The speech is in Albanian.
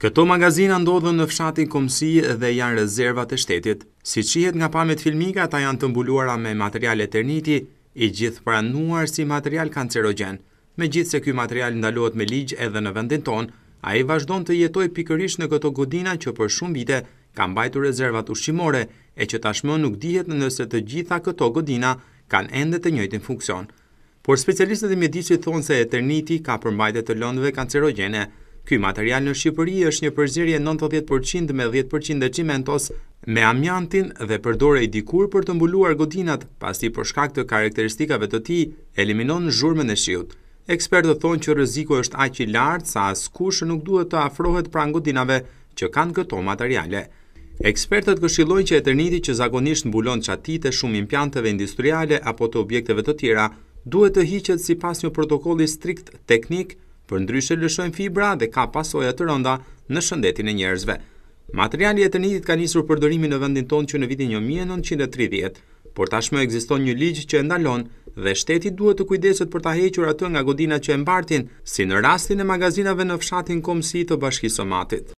Këto magazina ndodhën në fshatin Komsi dhe janë rezervat e shtetit. Si qihet nga pamet filmika, ta janë të mbuluara me material e terniti, i gjithë pranuar si material kancerogen. Me gjithë se kjo material ndalot me ligjë edhe në vendin tonë, a i vazhdon të jetoj pikërish në këto godina që për shumë vite kanë bajtu rezervat ushqimore e që tashmë nuk dihet në nëse të gjitha këto godina kanë ende të njëjtin funksion. Por specialistët e mjedisit thonë se eterniti ka përmbajtet të lëndëve kancerogene, Ky material në Shqipëri është një përzirje 90% me 10% e qimentos me amjantin dhe përdore i dikur për të mbuluar godinat, pasi përshkak të karakteristikave të ti, eliminon zhurmën e shiut. Ekspertët thonë që rëziko është aq i lartë sa as kushë nuk duhet të afrohet pra godinave që kanë këto materiale. Ekspertët këshilojnë që eterniti që zakonisht mbulon qatite shumë impianteve industriale apo të objekteve të tjera, duhet të hiqet si pas një protokolli strikt teknik për ndryshe lëshojnë fibra dhe ka pasoja të rënda në shëndetin e njerëzve. Materiali e të njëtit ka njësur përdorimi në vendin tonë që në vitin 1930, por tashmë e egziston një ligjë që e ndalon dhe shtetit duhet të kujdeset për të hequr atë nga godina që e mbartin, si në rastin e magazinave në fshatin komësi të bashkisomatit.